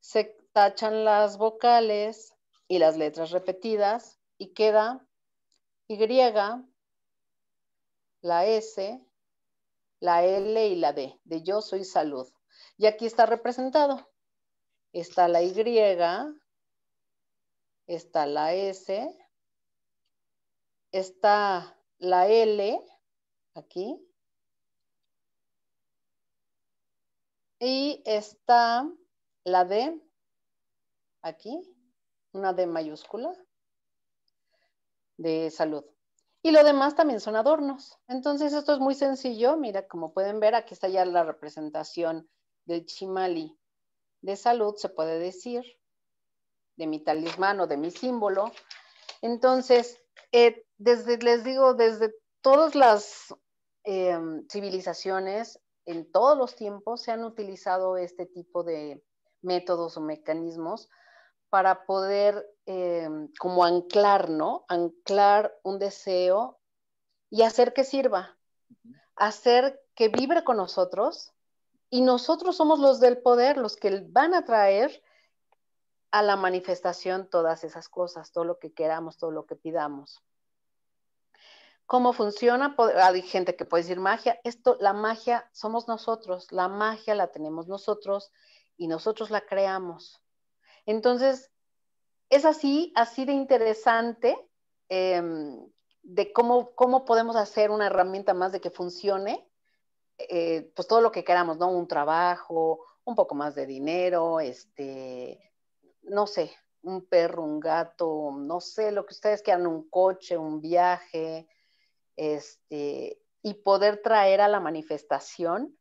se tachan las vocales, y las letras repetidas y queda Y, la S, la L y la D, de yo soy salud. Y aquí está representado. Está la Y, está la S, está la L, aquí, y está la D, aquí, una D mayúscula de salud. Y lo demás también son adornos. Entonces esto es muy sencillo. Mira, como pueden ver, aquí está ya la representación del chimali de salud, se puede decir, de mi talismán o de mi símbolo. Entonces, eh, desde, les digo, desde todas las em, civilizaciones, en todos los tiempos, se han utilizado este tipo de métodos o mecanismos para poder em, como anclar, ¿no? Anclar un deseo y hacer que sirva, hacer que vibre con nosotros y nosotros somos los del poder, los que van a traer a la manifestación todas esas cosas, todo lo que queramos, todo lo que pidamos. ¿Cómo funciona? Hay gente que puede decir magia. Esto, la magia somos nosotros, la magia la tenemos nosotros y nosotros la creamos. Entonces, es así, así de interesante em, de cómo, podemos hacer una herramienta más de que funcione, eh, pues todo lo que queramos, ¿no? Un trabajo, un poco más de dinero, este, no sé, un perro, un gato, no sé, lo que ustedes quieran, un coche, un viaje, este, y poder traer a la manifestación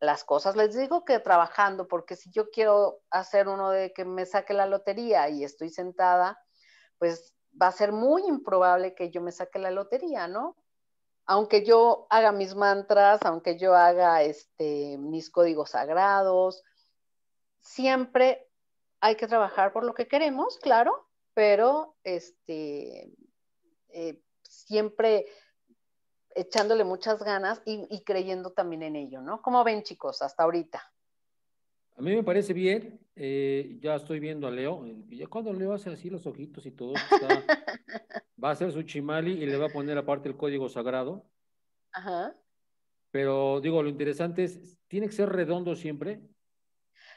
las cosas. Les digo que trabajando, porque si yo quiero hacer uno de que me saque la lotería y estoy sentada, pues va a ser muy improbable que yo me saque la lotería, ¿no? Aunque yo haga mis mantras, aunque yo haga este, mis códigos sagrados, siempre hay que trabajar por lo que queremos, claro, pero este, eh, siempre echándole muchas ganas y, creyendo también en ello, ¿no? ¿Cómo ven chicos hasta ahorita? A mí me parece bien, eh, ya estoy viendo a Leo, ya cuando Leo hace así los ojitos y todo, pues, va a hacer su chimali y le va a poner aparte el código sagrado. Ajá. Pero digo, lo interesante es, ¿tiene que ser redondo siempre?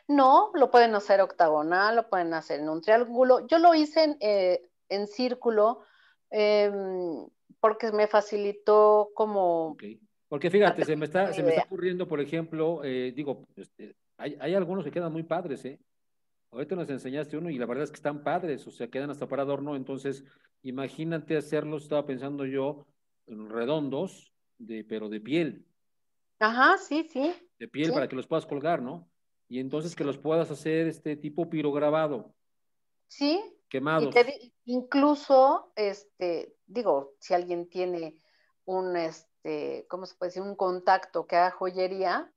No, lo pueden hacer octagonal, lo pueden hacer en un triángulo. Yo lo hice en, eh, en círculo. Em, porque me facilitó como... Porque fíjate, se me, está, se me está ocurriendo, por ejemplo, eh, digo, este, hay, hay, algunos que quedan muy padres, ¿eh? Ahorita nos enseñaste uno y la verdad es que están padres, o sea, quedan hasta para adorno, entonces imagínate hacerlos, estaba pensando yo, redondos, de, pero de piel. Ajá, sí, sí. De piel para que los puedas colgar, ¿no? Y entonces que los puedas hacer este tipo pirograbado. Sí, quemado. incluso, este, digo, si alguien tiene un, este, ¿cómo se puede decir? Un contacto que haga joyería,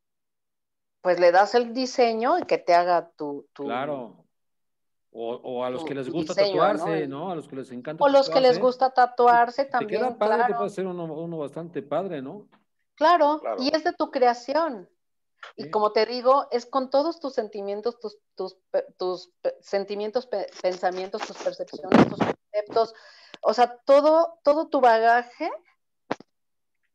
pues le das el diseño y que te haga tu... claro. O, o, a los que les gusta tatuarse, ¿no? A los que les encanta. O los que les gusta tatuarse también. Te queda padre, puede uno, bastante padre, ¿no? claro, y es de tu creación. Y como te digo, es con todos tus sentimientos, tus, tus, tus sentimientos, pensamientos, tus percepciones, tus conceptos, o sea, todo, todo tu bagaje.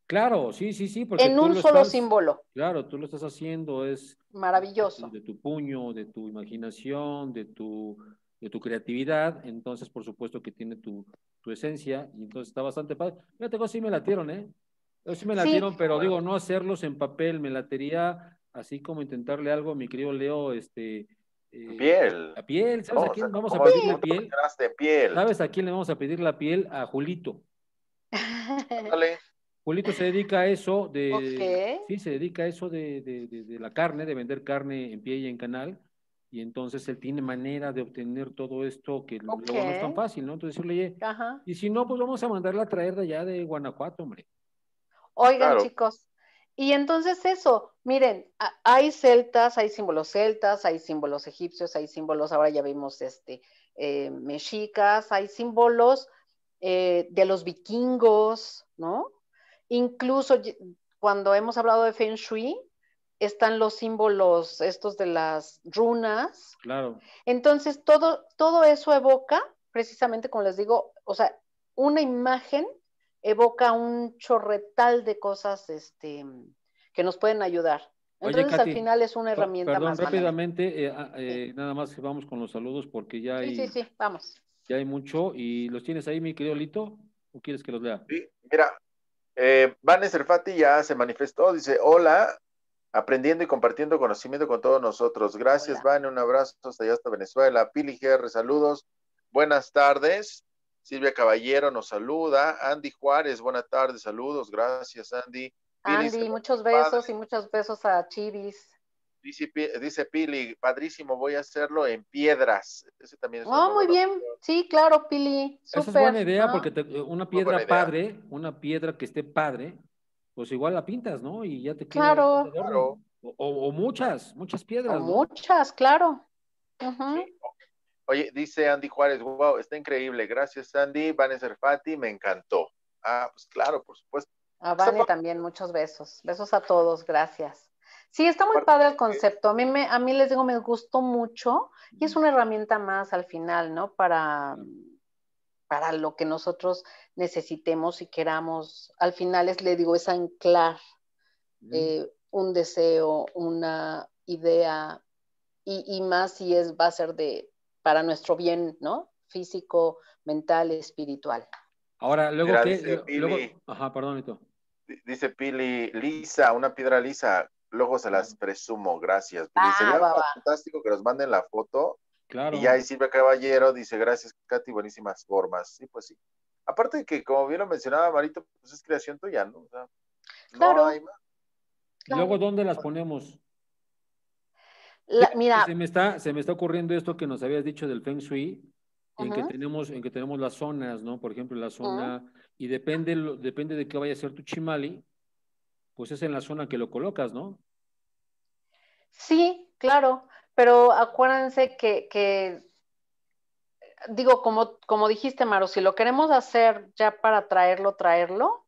Claro, sí, sí, sí. Porque en un solo símbolo. Claro, tú lo estás haciendo, es... Maravilloso. De tu puño, de tu imaginación, de tu, tu creatividad, entonces por supuesto que tiene tu, esencia, y entonces está bastante padre. Fíjate, sí me latieron, ¿eh? me latieron, pero digo, no hacerlos en papel, me latiría así como intentarle algo a mi querido Leo, este... Eh, piel. La piel, ¿sabes a quién vamos a pedir la piel? ¿Sabes a quién le vamos a pedir la piel? A Julito. Julito se dedica a eso de... Sí, se dedica a eso de, de, de, la carne, de vender carne en pie y en canal. Y entonces él tiene manera de obtener todo esto que luego no es tan fácil, ¿no? Entonces yo le y si no, pues vamos a mandarla a traer de allá de Guanajuato, hombre. Oigan, chicos, y entonces eso, miren, hay celtas, hay símbolos celtas, hay símbolos egipcios, hay símbolos, ahora ya vimos este, eh, mexicas, hay símbolos eh, de los vikingos, ¿no? Incluso cuando hemos hablado de Feng Shui, están los símbolos estos de las runas. Claro. Entonces, todo, todo eso evoca, precisamente como les digo, o sea, una imagen evoca un chorretal de cosas este, que nos pueden ayudar. Entonces, al final es una herramienta más. Perdón, rápidamente, eh, ah, eh, nada más vamos con los saludos porque ya hay. Sí, sí, sí, vamos. Ya hay mucho. ¿Y los tienes ahí, mi querido Lito? ¿O quieres que los lea? Sí, mira. Eh, Van Fati ya se manifestó, dice: Hola, aprendiendo y compartiendo conocimiento con todos nosotros. Gracias, Van, un abrazo hasta allá, hasta Venezuela. Pili GR, saludos. Buenas tardes. Silvia Caballero nos saluda. Andy Juárez, buenas tardes, saludos, gracias Andy. Andy, muchos besos y muchos besos a Chivis. Dice, Pili, padrísimo, voy a hacerlo en piedras. Ese también es oh, muy bien, sí, claro, Pili. Esa es buena idea porque eh, una piedra padre, una piedra que esté padre, pues igual la pintas, ¿no? Y ya te queda. Claro. O, muchas, muchas piedras. Muchas, claro. Oye, dice Andy Juárez, wow, está increíble. Gracias, Andy. Vanessa Fati, me encantó. Ah, pues claro, por supuesto. A pues, Vane también muchos besos. Besos a todos, gracias. Sí, está muy padre el concepto. A mí, me, a mí les digo, me gustó mucho y es una herramienta más al final, ¿no? Para, para lo que nosotros necesitemos y queramos. Al final es, le digo, es anclar eh, un deseo, una idea y, y, más si es, va a ser de, para nuestro bien, ¿no? Físico, mental, espiritual. Ahora, luego ajá, perdón, Dice Pili, lisa, una piedra lisa. Luego se las presumo, gracias. Pili. Sería ah, fantástico que nos manden la foto. Claro. Y ahí Silvia Caballero dice, gracias, Katy, buenísimas formas. Sí, pues sí. Aparte de que, como bien lo mencionaba Marito, pues es creación tuya, ¿no? O No hay más. Luego, ¿dónde las ponemos? Se me, está, se me está ocurriendo esto que nos habías dicho del Feng Shui, en, que tenemos, en que tenemos las zonas, ¿no? Por ejemplo, la zona, y depende, depende de qué vaya a ser tu chimali, pues es en la zona que lo colocas, ¿no? Sí, claro, pero acuérdense que, digo, como, como dijiste, Maro, si lo queremos hacer ya para traerlo, traerlo,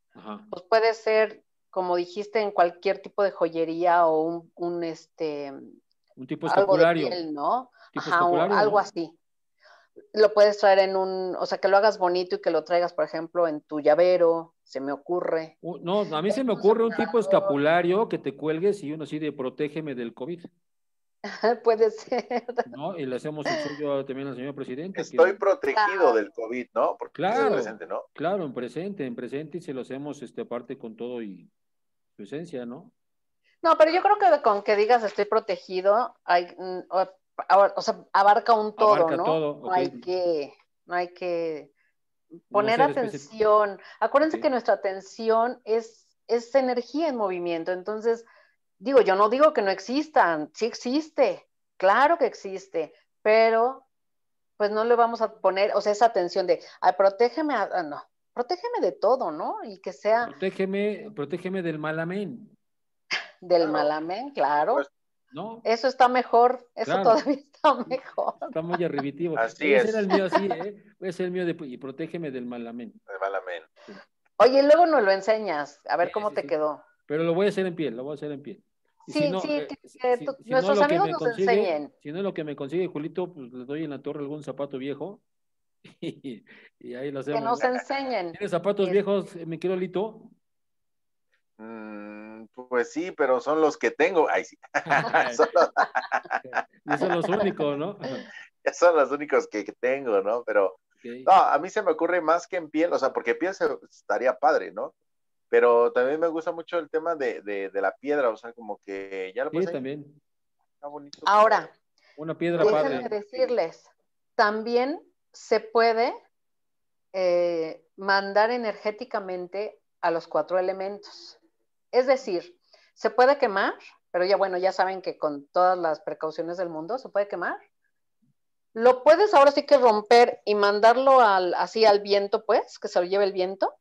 pues puede ser, como dijiste, en cualquier tipo de joyería o un, un este, un tipo escapulario. Algo de ¿no? Ajá, algo así. Lo puedes traer en un, o sea, que lo hagas bonito y que lo traigas, por ejemplo, en tu llavero, se me ocurre. Uh, no, a mí se me ocurre un tipo escapulario que te cuelgues y uno así de protégeme del COVID. Puede ser. ¿No? Y le hacemos el suyo también al señor presidente. Estoy protegido del COVID, ¿no? Porque claro, presente, ¿no? Claro, en presente, en presente y se lo hacemos este, aparte con todo y presencia, ¿no? No, pero yo creo que con que digas estoy protegido, hay, mm, o, sea, abarca un todo, ¿no? No hay que, no hay que poner atención. Acuérdense que nuestra atención es, es energía en movimiento. Entonces, digo, yo no digo que no existan, sí existe, claro que existe, pero pues no le vamos a poner, o sea, esa atención de, ay, protégeme, no, protégeme de todo, ¿no? Y que sea. Protégeme, protégeme del mal amén. Del mal amén, claro. Pues, eso está mejor, eso todavía está mejor. Está muy arribitivo. Así es. Ese era el mío así, ¿eh? Voy el mío y protégeme del malamén. Del malamén. oye Oye, luego nos lo enseñas, a ver cómo te quedó. Pero lo voy a hacer en piel, lo voy a hacer en piel. sí, sí, nuestros amigos nos enseñen. Si no es lo que me consigue Julito, pues le doy en la torre algún zapato viejo y, ahí lo hacemos. Que nos enseñen. ¿Tienes zapatos viejos, mi querido Lito? Mm, pues sí, pero son los que tengo. Ay, sí. son los... únicos, ¿no? son los únicos que, tengo, ¿no? Pero a mí se me ocurre más que en piel, o sea, porque piel estaría padre, ¿no? Pero también me gusta mucho el tema de, la piedra, o sea, como que ya lo Sí, también. Está bonito. Ahora, una piedra decirles, también se puede eh, mandar energéticamente a los cuatro elementos. Es decir, se puede quemar, pero ya bueno, ya saben que con todas las precauciones del mundo se puede quemar. Lo puedes ahora sí que romper y mandarlo al, así al viento, pues, que se lo lleve el viento,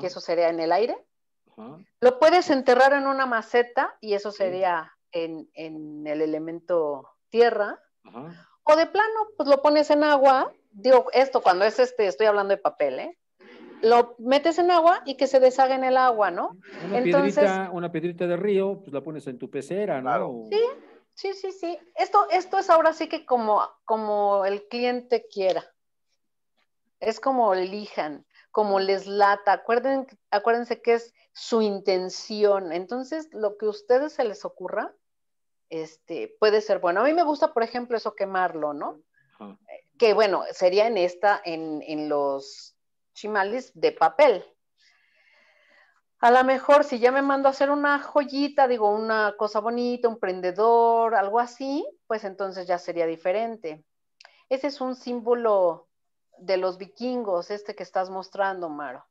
que eso sería en el aire. Lo puedes enterrar en una maceta y eso sería en, el elemento tierra. O de plano, pues lo pones en agua. Digo, esto cuando es este, estoy hablando de papel, ¿eh? lo metes en agua y que se deshaga en el agua, ¿no? Una, Entonces, una piedrita de río, pues la pones en tu pecera, ¿no? Sí, sí, sí, sí. Esto, esto es ahora sí que como, como el cliente quiera. Es como elijan, como les lata. Acuerden, acuérdense que es su intención. Entonces, lo que a ustedes se les ocurra, este, puede ser bueno. A mí me gusta, por ejemplo, eso quemarlo, ¿no? Eh, que bueno, sería en esta, en, en los chimales de papel. A lo mejor si ya me mando a hacer una joyita, digo, una cosa bonita, un prendedor, algo así, pues entonces ya sería diferente. Ese es un símbolo de los vikingos, este que estás mostrando, Maro.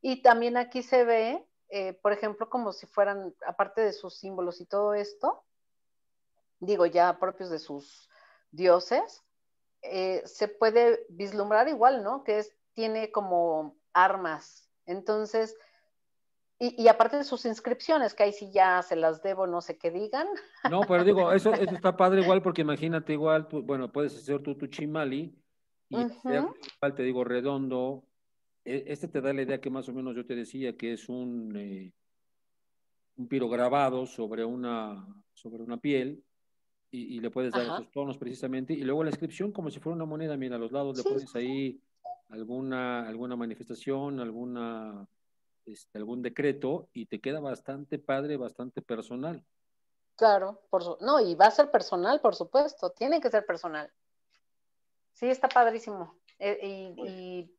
Y también aquí se ve, eh, por ejemplo, como si fueran, aparte de sus símbolos y todo esto, digo, ya propios de sus dioses, eh, se puede vislumbrar igual, ¿no? Que es tiene como armas. Entonces, y, aparte de sus inscripciones, que ahí sí ya se las debo, no sé qué digan. No, pero digo, eso, está padre igual, porque imagínate igual, tú, bueno, puedes hacer tú tu chimali y te digo redondo. E, este te da la idea que más o menos yo te decía que es un, eh, un pirograbado sobre una, sobre una piel y, le puedes dar esos tonos precisamente. Y luego la inscripción como si fuera una moneda, mira, a los lados le pones ahí alguna, alguna manifestación, alguna, este, algún decreto y te queda bastante padre, bastante personal. Claro, por no, y va a ser personal, por supuesto, tiene que ser personal. Sí, está padrísimo. Eh, pues y,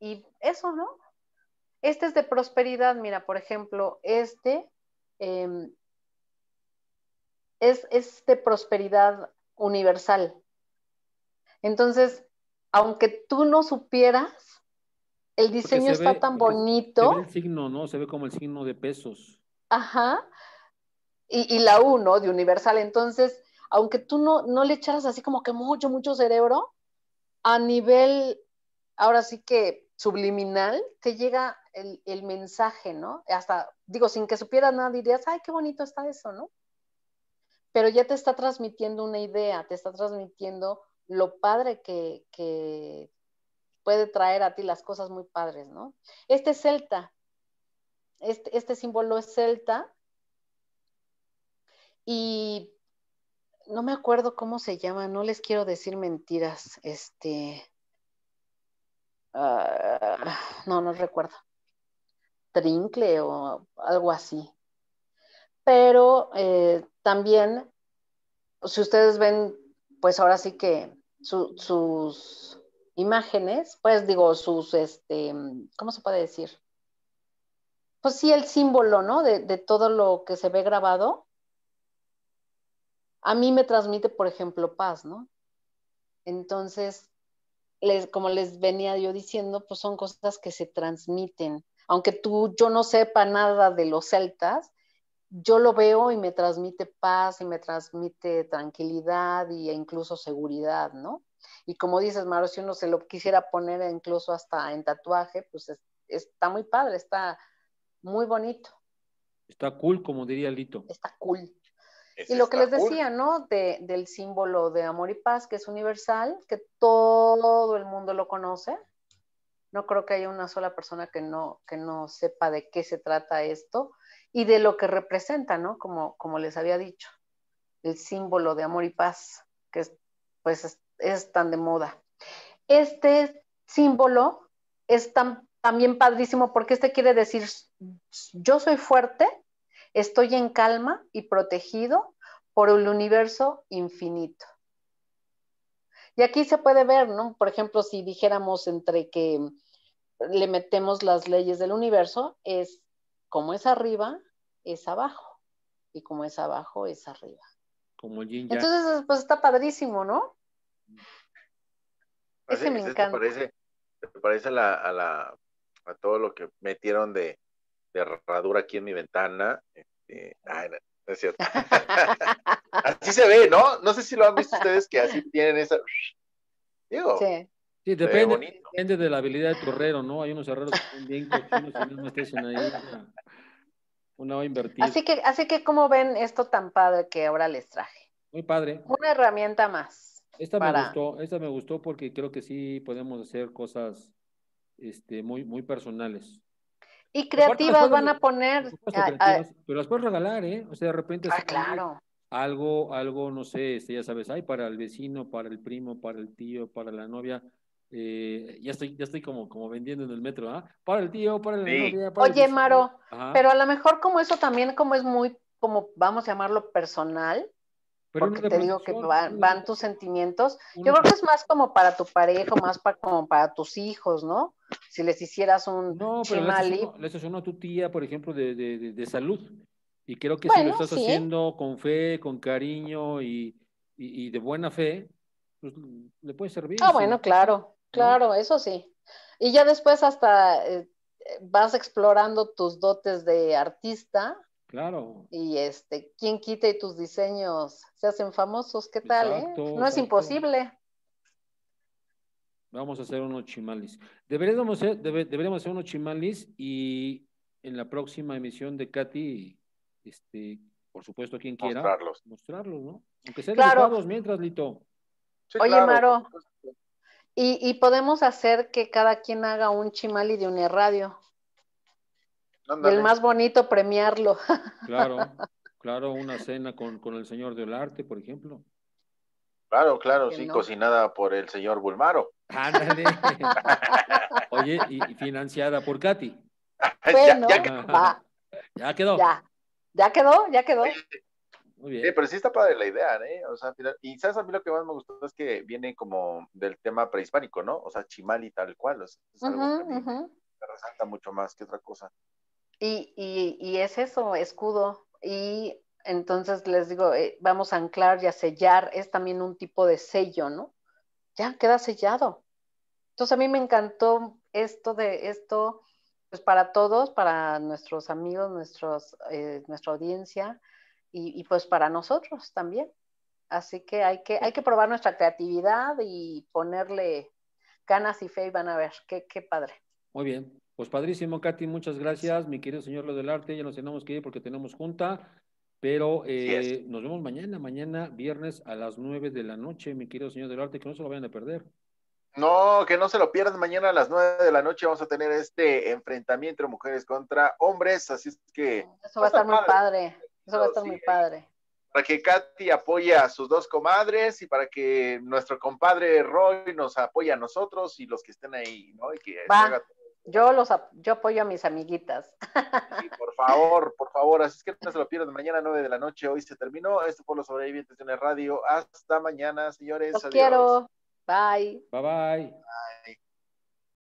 y, eso, ¿no? Este es de prosperidad, mira, por ejemplo, este em, es, es de prosperidad universal. Entonces, aunque tú no supieras, el diseño está tan bonito. Se ve el signo, ¿no? Se ve como el signo de pesos. Ajá. Y, la U, ¿no? De Universal. Entonces, aunque tú no, no le echaras así como que mucho, mucho cerebro, a nivel, ahora sí que subliminal, te llega el, el mensaje, ¿no? Hasta, digo, sin que supieras nada, dirías, ay, qué bonito está eso, ¿no? Pero ya te está transmitiendo una idea, te está transmitiendo lo padre que, puede traer a ti las cosas muy padres, ¿no? Este es celta, este, este, símbolo es celta y no me acuerdo cómo se llama, no les quiero decir mentiras, este, ah, no, no recuerdo, trincle o algo así. Pero eh, también, si ustedes ven, pues ahora sí que sus imágenes, pues digo, sus, este, ¿cómo se puede decir? Pues sí, el símbolo, ¿no? De, todo lo que se ve grabado. A mí me transmite, por ejemplo, paz, ¿no? Entonces, les, como les venía yo diciendo, pues son cosas que se transmiten. Aunque tú, yo no sepa nada de los celtas, yo lo veo y me transmite paz y me transmite tranquilidad e incluso seguridad, ¿no? Y como dices, Maro, si uno se lo quisiera poner incluso hasta en tatuaje, pues está muy padre, está muy bonito. Está cool, como diría Lito. Está cool. y lo que les decía, ¿no? del símbolo de amor y paz, que es universal, que todo el mundo lo conoce, no creo que haya una sola persona que no, que no sepa de qué se trata esto y de lo que representa, ¿no? Como, les había dicho, el símbolo de amor y paz, que es, pues es, tan de moda. Este símbolo es tan, también padrísimo porque este quiere decir, yo soy fuerte, estoy en calma y protegido por el universo infinito. Y aquí se puede ver, ¿no? Por ejemplo, si dijéramos entre que le metemos las leyes del universo, es como es arriba, es abajo. Y como es abajo, es arriba. Como yin Entonces, pues está padrísimo, ¿no? Pues Ese me encanta. Te parece, a, la, a, todo lo que metieron de, herradura aquí en mi ventana. Este, ay, es cierto. Así se ve, ¿no? No sé si lo han visto ustedes que así tienen esa. Digo. Sí. depende, de la habilidad del torrero, ¿no? Hay unos herreros que son bien cochinos y no estés Una, invertida. Así que, así que, ¿cómo ven esto tan padre que ahora les traje? Muy padre. Una herramienta más. Esta me gustó, esta me gustó porque creo que sí podemos hacer cosas este, muy, muy personales. Y creativas van a poner. pero las puedes regalar, ¿eh? O sea, de repente. Ah, claro algo, algo, no sé, este, ya sabes, hay para el vecino, para el primo, para el tío, para la novia. Eh, ya estoy, ya estoy como, como vendiendo en el metro, ¿ah? Para el tío, para la novia. Para Oye, Maro, pero a lo mejor como eso también, como es muy, como vamos a llamarlo personal, porque te digo que van, tus sentimientos. Yo creo que es más como para tu pareja, más para, como para tus hijos, ¿no? Si les hicieras un no, pero Le a tu tía, por ejemplo, de, de, de salud. Y creo que si lo estás haciendo con fe, con cariño y, de buena fe, pues, le puede servir. Ah, bueno, claro, claro, eso sí. Y ya después hasta eh, vas explorando tus dotes de artista. Claro. Y este, quién quita y tus diseños se hacen famosos, ¿qué tal? Eh? No es imposible. Vamos a hacer unos chimalis. Deberíamos hacer, deberíamos hacer unos chimalis y en la próxima emisión de Katy este, por supuesto, quien quiera, mostrarlos, ¿no? Aunque sean claro. mientras, Lito. Oye, Maro, y, podemos hacer que cada quien haga un chimali de un radio. El más bonito, premiarlo. Claro, claro, una cena con, el señor del arte, por ejemplo. Claro, claro, sí, cocinada por el señor Bulmaro. Ándale. Oye, y, financiada por Katy. ya, quedó. ya quedó. Ya quedó, ya quedó. Muy bien. Sí, pero sí está padre la idea, ¿eh? O sea, y sabes, a mí lo que más me gustó es que viene como del tema prehispánico, ¿no? O sea, chimal y tal cual. O sea, resalta mucho más que otra cosa. Y, es eso, escudo. Y entonces les digo, eh, vamos a anclar y a sellar. Es también un tipo de sello, ¿no? Ya queda sellado. Entonces a mí me encantó esto de esto pues para todos, para nuestros amigos, nuestros, eh, nuestra audiencia y, pues para nosotros también. Así que hay, que hay que probar nuestra creatividad y ponerle ganas y fe y van a ver, qué, qué padre. Muy bien, pues padrísimo, Katy, muchas gracias, mi querido señor lo del arte, ya nos tenemos que ir porque tenemos junta, pero eh, nos vemos mañana, mañana viernes a las 9 de la noche, mi querido señor del arte, que no se lo vayan a perder. No, que no se lo pierdan. Mañana a las nueve de la noche vamos a tener este enfrentamiento de mujeres contra hombres. Así es que. Eso va a estar muy padre. Eso va a estar muy padre. Para que Katy apoye a sus dos comadres y para que nuestro compadre Roy nos apoye a nosotros y los que estén ahí, ¿no? Yo los yo apoyo a mis amiguitas. por favor, por favor. Así es que no se lo pierdan. Mañana 9 de la noche. Hoy se terminó. Esto por los sobrevivientes de una radio. Hasta mañana, señores. Adiós. quiero. Bye. Bye bye. bye.